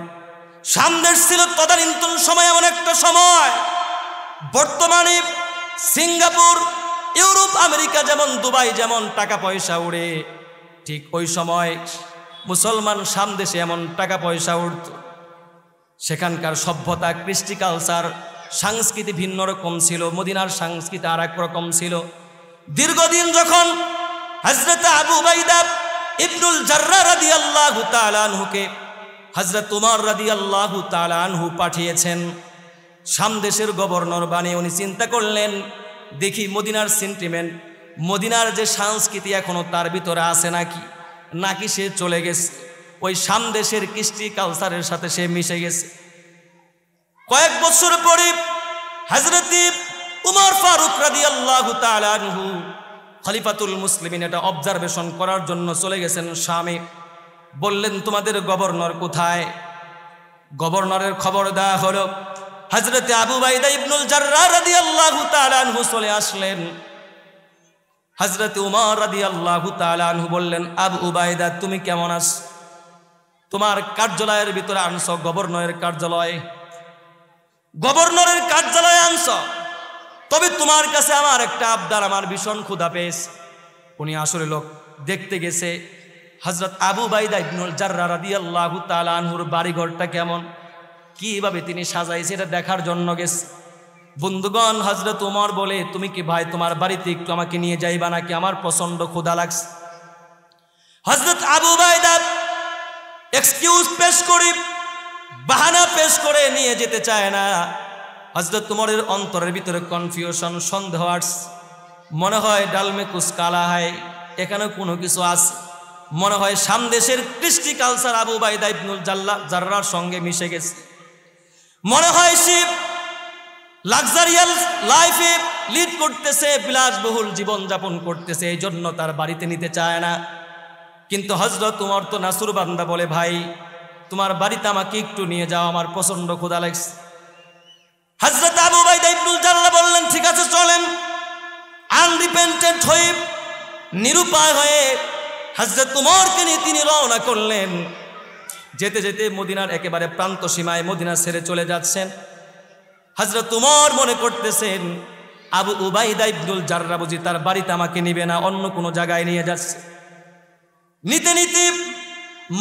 সামনের ছিল তদানীন্তন সময় এমন একটা সময় বর্তমানে সিঙ্গাপুর ইউরোপ আমেরিকা যেমন দুবাই যেমন টাকা পয়সা উড়ে ঠিক ওই সময় মুসলমান সামদেশে এমন টাকা পয়সা উঠত সেখানকার সভ্যতা কৃষ্টি কালচার সংস্কৃতি ভিন্ন রকম ছিল মদিনার সংস্কৃতি আর এক রকম ছিল দীর্ঘদিন যখন হজরত আবু বাইদাব ইবনুল জার্রা রাদি আল্লাহ তালানহুকে হজরত উমার রাদি আল্লাহ তালানহু পাঠিয়েছেন সামদেশের গভর্নর বানিয়ে উনি চিন্তা করলেন দেখি মদিনার সেন্টিমেন্ট মদিনার যে সংস্কৃতি এখনও তার ভিতরে আছে নাকি নাকি সে চলে গেছে ওই সামদেশের কৃষ্টি কালচারের সাথে সে মিশে গেছে কয়েক বছর পরে হাজরতি উমর ফারুক রাদি আল্লাহ তালানহু খলিফাতুল মুসলিমিন এটা অবজারভেশন করার জন্য চলে গেছেন স্বামী বললেন তোমাদের গভর্নর কোথায় গভর্নরের খবর দেওয়া হলো হজরত আবু বাইদা ইবনুল জার্রাদি চলে আসলেন হজরত উমর রাদি আল্লাহু তালু বললেন আবু উবায়দা তুমি কেমন আস তোমার কার্যালয়ের ভিতরে আনছ গভর্নরের কার্যালয়ে গভর্নরের কার্যালয়ে আনছ তবে তোমার কাছে আমার একটা আবদার আমার ভীষণ ক্ষুধা পেয়েছে উনি আসলে লোক দেখতে গেছে হজরত আবু বাইদা ইবনুল জার্রা রাদি আল্লাহ বাড়িঘরটা কেমন কিভাবে তিনি সাজাইছে এটা দেখার জন্য গেছে বন্ধুগণ হজরত উমর বলে তুমি কি ভাই তোমার বাড়িতে একটু আমাকে নিয়ে যাইবা নাকি আমার প্রচন্ড ক্ষুদা লাগছে হজরত আবু বাইদা এক্সকিউজ পেশ করি বাহানা পেশ করে নিয়ে যেতে চায় না হজরত তোমারের অন্তরের ভিতরে কনফিউশন সন্দেহ আর্টস মনে হয় ডালমে কুচকালা হয় এখানে কোনো কিছু আছে মনে হয় সামদেশের কৃষ্টি কালচার আবু বাইদা ইবনুল জাল্লা জার্রার সঙ্গে মিশে গেছে মনে হয় সে লাক্সারিয়াল লাইফে লিড করতেছে বিলাসবহুল জীবনযাপন করতেছে এই জন্য তার বাড়িতে নিতে চায় না কিন্তু হজরত তোমার তো নাসুর বান্দা বলে ভাই তোমার বাড়িতে আমাকে একটু নিয়ে যাও আমার প্রচণ্ড ক্ষুদা লাগছে হজরত আবু বাইদা ইবনুল জাল্লা বললেন ঠিক আছে চলেন আনডিপেন্ডেন্ট হয়ে নিরুপায় হয়ে তোমার উমরকে নিয়ে তিনি রওনা করলেন যেতে যেতে মদিনার একেবারে প্রান্ত সীমায় মদিনা ছেড়ে চলে যাচ্ছেন হজরত উমর মনে করতেছেন আবু উবাইদা ইবদুল জাররা বুঝি তার বাড়িতে আমাকে নিবে না অন্য কোনো জায়গায় নিয়ে যাচ্ছে নিতে নিতে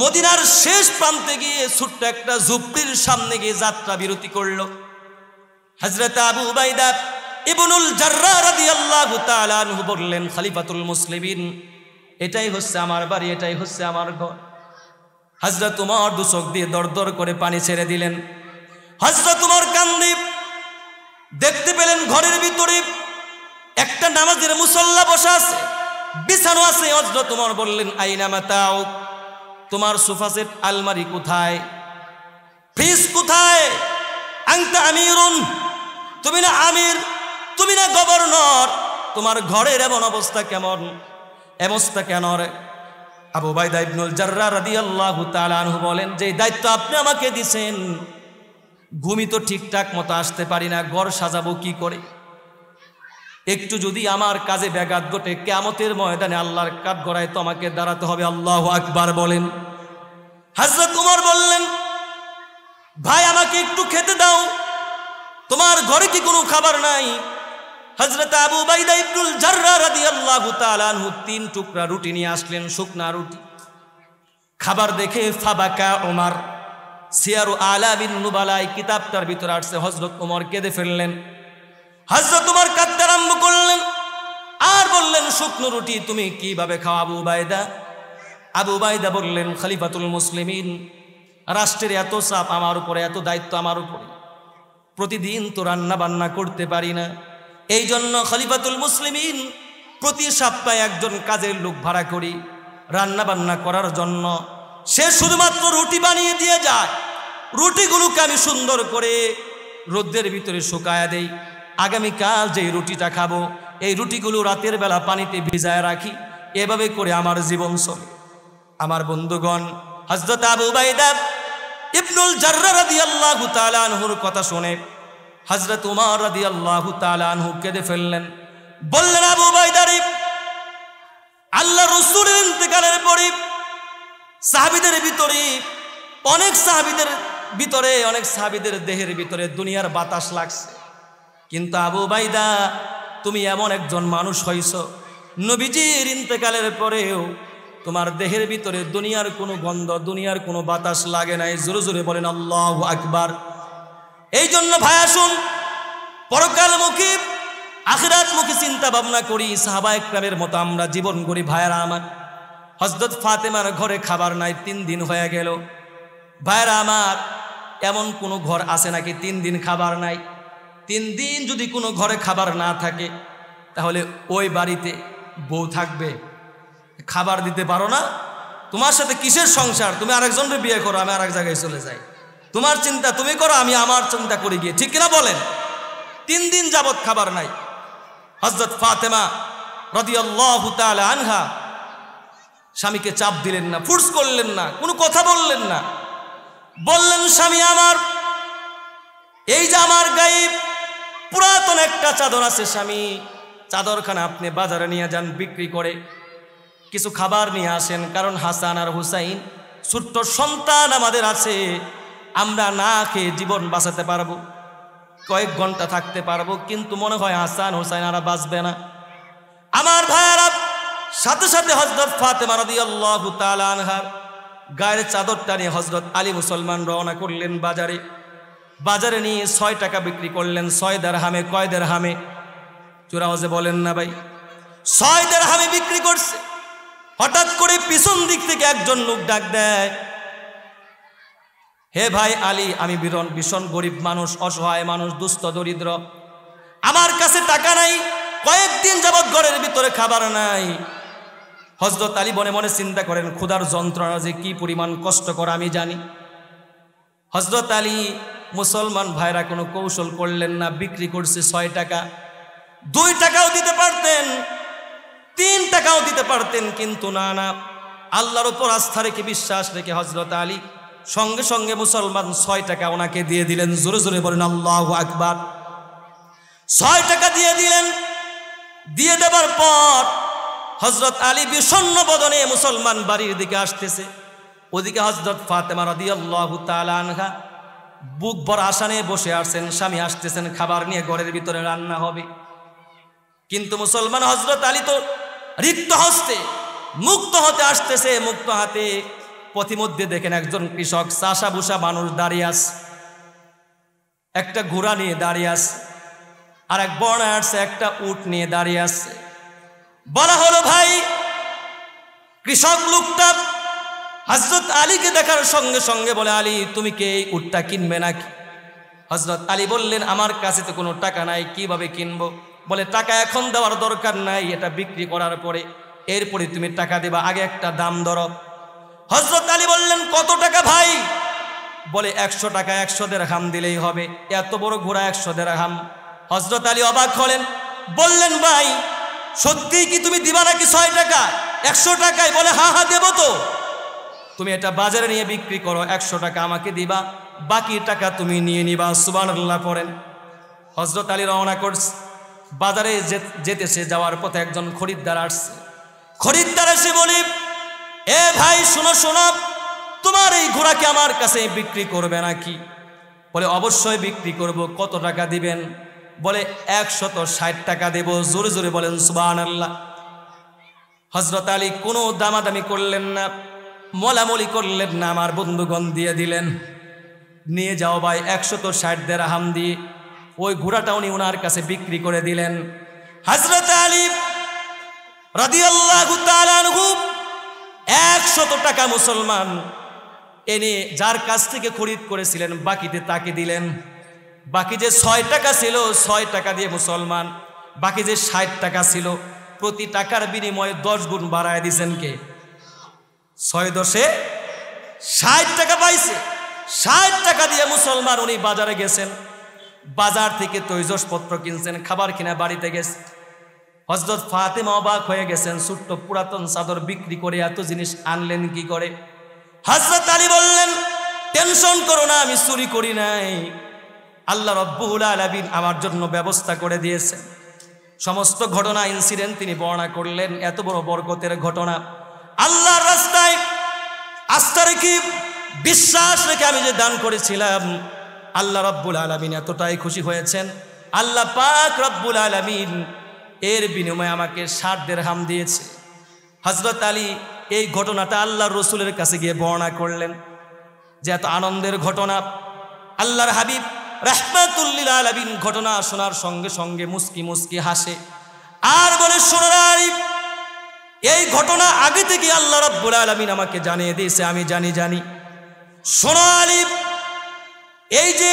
মদিনার শেষ প্রান্তে গিয়ে ছোট্ট একটা ঝুপড়ির সামনে গিয়ে যাত্রা বিরতি করল হজরত আবু উবাইদা ইবনুল জার্রা রাদিয়াল্লাহু তাআলা আনহু বললেন খলিফাতুল মুসলিমিন এটাই হচ্ছে আমার বাড়ি এটাই হচ্ছে আমার ঘর হাজরা তোমার দুচক দিয়ে দর দর করে পানি ছেড়ে দিলেন হাজরা তোমার কান্দীপ দেখতে পেলেন ঘরের ভিতরে একটা নামাজের মুসল্লা বসা আছে বিছানো আছে হজরা তোমার বললেন আইনামা তাও তোমার সোফা সেট আলমারি কোথায় ফ্রিজ কোথায় আংটা আমিরুন তুমি না আমির তুমি না গভর্নর তোমার ঘরের এমন অবস্থা কেমন অবস্থা কেন রে আবু বাইদা ইবনুল জার্রা রাদি আল্লাহ তালু বলেন যে দায়িত্ব আপনি আমাকে দিছেন ঘুমি তো ঠিকঠাক মতো আসতে পারি না ঘর সাজাবো কি করে একটু যদি আমার কাজে ব্যাঘাত ঘটে কেমতের ময়দানে আল্লাহর কাঠ গড়ায় তো আমাকে দাঁড়াতে হবে আল্লাহ আকবার বলেন হাজরত কুমার বললেন ভাই আমাকে একটু খেতে দাও তোমার ঘরে কি কোনো খাবার নাই হজরত আবু বাইদা ইবনুল জার্রা রাদি আল্লাহ তিন টুকরা রুটি নিয়ে আসলেন শুকনা রুটি খাবার দেখে ফাবাকা ওমার সিয়ারু আলা বিন নুবালায় কিতাবটার ভিতরে আসছে হজরত ওমর কেঁদে ফেললেন হজরত ওমর কাঁদতে আরম্ভ করলেন আর বললেন শুকনো রুটি তুমি কিভাবে খাও আবু বায়দা আবু বায়দা বললেন খালিফাতুল মুসলিমিন রাষ্ট্রের এত চাপ আমার উপরে এত দায়িত্ব আমার উপরে প্রতিদিন তো রান্না বান্না করতে পারি না এই জন্য খলিফাতুল মুসলিমিন প্রতি সপ্তাহে একজন কাজের লোক ভাড়া করি রান্না বান্না করার জন্য সে শুধুমাত্র রুটি বানিয়ে দিয়ে যায় রুটিগুলোকে আমি সুন্দর করে রোদ্রের ভিতরে শুকায়া দেই আগামীকাল যে রুটিটা খাবো এই রুটিগুলো রাতের বেলা পানিতে ভিজায় রাখি এভাবে করে আমার জীবন চলে আমার বন্ধুগণ হজরত আবু বাইদাব ইবনুল জার্রাদি আল্লাহ কথা শোনে হজরত উমার রাদি আল্লাহ তালু কেঁদে ফেললেন বললেন আবু বাইদারি আল্লাহ রসুলের ইন্তেকালের পরে সাহাবিদের ভিতরে অনেক সাহাবিদের ভিতরে অনেক সাহাবিদের দেহের ভিতরে দুনিয়ার বাতাস লাগছে কিন্তু আবু বাইদা তুমি এমন একজন মানুষ হইছ নবীজির ইন্তকালের পরেও তোমার দেহের ভিতরে দুনিয়ার কোনো গন্ধ দুনিয়ার কোনো বাতাস লাগে নাই জোরে জোরে বলেন আল্লাহ আকবার এই জন্য ভাই আসুন পরকালমুখী আখরাতমুখী চিন্তা ভাবনা করি সাহাবা একরামের মতো আমরা জীবন করি ভাইয়েরা আমার হজরত ফাতেমার ঘরে খাবার নাই তিন দিন হয়ে গেল ভাইয়েরা আমার এমন কোনো ঘর আছে নাকি তিন দিন খাবার নাই তিন দিন যদি কোনো ঘরে খাবার না থাকে তাহলে ওই বাড়িতে বউ থাকবে খাবার দিতে পারো না তোমার সাথে কিসের সংসার তুমি আরেকজনকে বিয়ে করো আমি আরেক জায়গায় চলে যাই তোমার চিন্তা তুমি করো আমি আমার চিন্তা করে গিয়ে ঠিক কিনা বলেন তিন দিন যাবৎ খাবার নাই হজরত ফাতেমা রদিয়াল্লাহু তাআলা আনহা স্বামীকে চাপ দিলেন না ফোর্স করলেন না কোনো কথা বললেন না বললেন স্বামী আমার এই যে আমার গায়ে পুরাতন একটা চাদর আছে স্বামী চাদরখানা আপনি বাজারে নিয়ে যান বিক্রি করে কিছু খাবার নিয়ে আসেন কারণ হাসান আর হুসাইন ছোট্ট সন্তান আমাদের আছে আমরা না খেয়ে জীবন বাঁচাতে পারবো কয়েক ঘন্টা থাকতে পারবো কিন্তু মনে হয় হাসান হোসাইন আর বাঁচবে না আমার ভাইয়ারা সাথে সাথে হজরত ফাতেমা রদি আল্লাহ আনহার গায়ের চাদরটা নিয়ে হজরত আলী মুসলমান রওনা করলেন বাজারে বাজারে নিয়ে ছয় টাকা বিক্রি করলেন ছয় দেড় হামে কয় দেড় হামে চোরাওয়াজে বলেন না ভাই ছয় দেড় হামে বিক্রি করছে হঠাৎ করে পিছন দিক থেকে একজন লোক ডাক দেয় হে ভাই আলী আমি বিরণ ভীষণ গরিব মানুষ অসহায় মানুষ দুস্থ দরিদ্র আমার কাছে টাকা নাই কয়েকদিন যাবৎ ঘরের ভিতরে খাবার নাই হজরত আলী মনে মনে চিন্তা করেন ক্ষুধার যন্ত্রণা যে কি পরিমাণ কষ্টকর আমি জানি হজরত আলী মুসলমান ভাইরা কোনো কৌশল করলেন না বিক্রি করছে ছয় টাকা দুই টাকাও দিতে পারতেন তিন টাকাও দিতে পারতেন কিন্তু না না আল্লাহর ওপর আস্থা রেখে বিশ্বাস রেখে হজরত আলী সঙ্গে সঙ্গে মুসলমান ছয় টাকা ওনাকে দিয়ে দিলেন জোরে জোরে বলেন আল্লাহ আকবার ছয় টাকা দিয়ে দিলেন দিয়ে দেবার পর হজরত আলী বিষণ্ন বদনে মুসলমান বাড়ির দিকে আসতেছে ওদিকে হজরত ফাতেমা রদি আল্লাহ আনহা বুক বর আশা নিয়ে বসে আসছেন স্বামী আসতেছেন খাবার নিয়ে ঘরের ভিতরে রান্না হবে কিন্তু মুসলমান হজরত আলী তো রিক্ত হস্তে মুক্ত হতে আসতেছে মুক্ত হাতে পথিমধ্যে দেখেন একজন কৃষক চাষা ভুষা মানুষ দাঁড়িয়ে আস একটা ঘোড়া নিয়ে দাঁড়িয়ে আস আর এক বর্ণা আসছে একটা উট নিয়ে দাঁড়িয়ে আসছে বলা হলো ভাই কৃষক লোকটা হজরত আলীকে দেখার সঙ্গে সঙ্গে বলে আলী তুমি কে এই উটটা কিনবে নাকি হজরত আলী বললেন আমার কাছে তো কোনো টাকা নাই কিভাবে কিনবো বলে টাকা এখন দেওয়ার দরকার নাই এটা বিক্রি করার পরে এরপরে তুমি টাকা দেবা আগে একটা দাম দরব হজরত আলী বললেন কত টাকা ভাই বলে একশো টাকা একশো হাম দিলেই হবে এত বড় ঘোড়া একশো হাম হজরত আলী অবাক হলেন বললেন ভাই সত্যি কি তুমি দিবা নাকি ছয় টাকা একশো টাকায় বলে হা হা দেবো তো তুমি এটা বাজারে নিয়ে বিক্রি করো একশো টাকা আমাকে দিবা বাকি টাকা তুমি নিয়ে নিবা সুবান আল্লাহ করেন হজরত আলী রওনা করছে বাজারে যেতেছে যাওয়ার পথে একজন খরিদ্দার আসছে খরিদ্দার এসে বলি এ ভাই শুনো শোনো তোমার এই ঘোড়াকে আমার কাছে বিক্রি করবে নাকি বলে অবশ্যই বিক্রি করব কত টাকা দিবেন বলে একশত ষাট টাকা দেব জোরে জোরে বলেন সুবান আল্লাহ হজরত আলী কোনো দামাদামি করলেন না মলামলি করলেন না আমার বন্ধুগণ দিয়ে দিলেন নিয়ে যাও ভাই একশত ষাট দেড় হাম দিয়ে ওই ঘোড়াটা উনি ওনার কাছে বিক্রি করে দিলেন হজরত আলী রাদিয়াল্লাহু তাআলা আনহু একশত টাকা মুসলমান এনে যার কাছ থেকে খরিদ করেছিলেন বাকিতে তাকে দিলেন বাকি যে ছয় টাকা ছিল ছয় টাকা দিয়ে মুসলমান বাকি যে ষাট টাকা ছিল প্রতি টাকার বিনিময়ে দশ গুণ বাড়ায় দিয়েছেন কে ছয় দশে ষাট টাকা পাইছে ষাট টাকা দিয়ে মুসলমান উনি বাজারে গেছেন বাজার থেকে তৈজসপত্র কিনছেন খাবার কিনা বাড়িতে গেছে হজরত ফাতেমা অবাক হয়ে গেছেন ছোট্ট পুরাতন চাদর বিক্রি করে এত জিনিস আনলেন কি করে হজরত আলী বললেন টেনশন করো না আমি চুরি করি নাই আল্লাহ রব্বুল আলবিন আমার জন্য ব্যবস্থা করে দিয়েছেন সমস্ত ঘটনা ইনসিডেন্ট তিনি বর্ণনা করলেন এত বড় বরকতের ঘটনা আল্লাহর রাস্তায় আস্থা রেখে বিশ্বাস রেখে আমি যে দান করেছিলাম আল্লাহ রব্বুল আলমিন এতটাই খুশি হয়েছেন আল্লাহ পাক রব্বুল আলমিন এর বিনিময়ে আমাকে ষাট হাম দিয়েছে হজরত আলী এই ঘটনাটা আল্লাহর রসুলের কাছে গিয়ে বর্ণনা করলেন যে এত আনন্দের ঘটনা আল্লাহর হাবিব রাহমাতুল্লিল আলবিন ঘটনা শোনার সঙ্গে সঙ্গে মুস্কি মুস্কি হাসে আর বলে সোনারি এই ঘটনা আগে থেকে আল্লাহ রব্বুল আলমিন আমাকে জানিয়ে দিয়েছে আমি জানি জানি সোনালি এই যে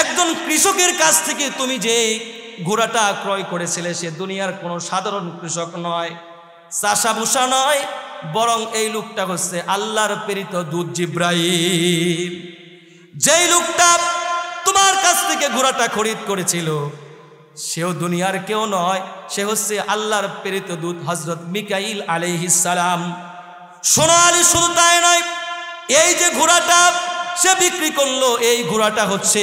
একজন কৃষকের কাছ থেকে তুমি যে ঘোড়াটা ক্রয় করেছিলে সে দুনিয়ার কোনো সাধারণ কৃষক নয় চাষাভূষা নয় বরং এই লোকটা হচ্ছে আল্লাহর প্রেরিত দুধ জিব্রাহিম যেই লোকটা তোমার কাছ থেকে ঘোড়াটা খরিদ করেছিল সেও দুনিয়ার কেউ নয় সে হচ্ছে আল্লাহর প্রেরিত দূত হজরত মিকাইল আলিহিসালাম সোনা আলী শুধু তাই নয় এই যে ঘোড়াটা সে বিক্রি করলো এই ঘোড়াটা হচ্ছে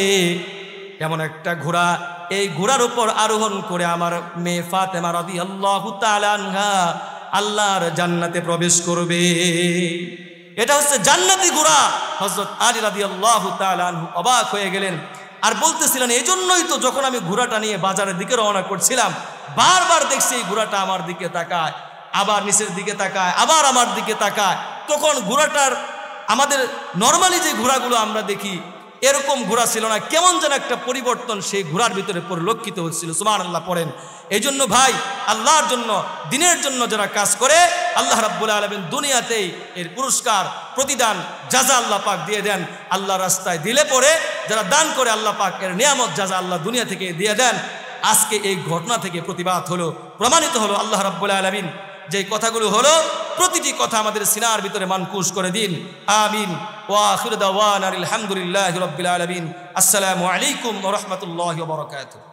এমন একটা ঘোড়া এই ঘোড়ার উপর আরোহণ করে আমার মেয়ে ফাতেমা রবি আল্লাহ আল্লাহর জান্নাতে প্রবেশ করবে এটা হচ্ছে জান্নাতি ঘোড়া হজরত আলী রাদি আল্লাহ অবাক হয়ে গেলেন আর বলতেছিলেন এই জন্যই তো যখন আমি ঘোড়াটা নিয়ে বাজারের দিকে রওনা করছিলাম বারবার দেখছি এই ঘোড়াটা আমার দিকে তাকায় আবার নিচের দিকে তাকায় আবার আমার দিকে তাকায় তখন ঘোড়াটার আমাদের নর্মালি যে ঘোড়াগুলো আমরা দেখি এরকম ঘোড়া ছিল না কেমন যেন একটা পরিবর্তন সেই ঘোড়ার ভিতরে পরিলক্ষিত হচ্ছিল সুমান আল্লাহ পড়েন এই জন্য ভাই আল্লাহর জন্য দিনের জন্য যারা কাজ করে আল্লাহ রাব্বুল আলমেন দুনিয়াতেই এর পুরস্কার প্রতিদান যাজা আল্লাহ পাক দিয়ে দেন আল্লাহ রাস্তায় দিলে পরে যারা দান করে আল্লাহ পাক এর নিয়ামত যাজা আল্লাহ দুনিয়া থেকে দিয়ে দেন আজকে এই ঘটনা থেকে প্রতিবাদ হলো প্রমাণিত হলো আল্লাহ রাব্বুল আলমিন যে কথাগুলো হলো প্রতিটি কথা আমাদের সিনার ভিতরে মানকুশ করে দিন আমিন ওয়াহুর দাওয়ান আলহামদুলিল্লাহ রবিল আলমিন আসসালামু আলাইকুম রহমতুল্লাহ বরকাত